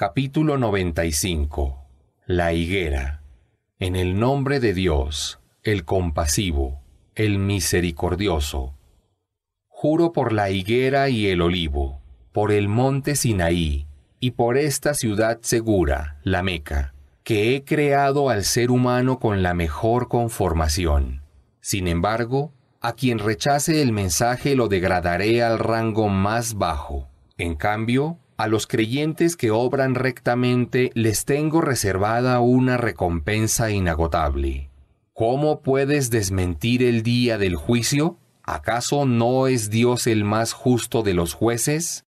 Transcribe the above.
Capítulo 95 La higuera En el nombre de Dios, el compasivo, el misericordioso. Juro por la higuera y el olivo, por el monte Sinaí, y por esta ciudad segura, la Meca, que he creado al ser humano con la mejor conformación. Sin embargo, a quien rechace el mensaje lo degradaré al rango más bajo. En cambio, a los creyentes que obran rectamente les tengo reservada una recompensa inagotable. ¿Cómo puedes desmentir el día del juicio? ¿Acaso no es Dios el más justo de los jueces?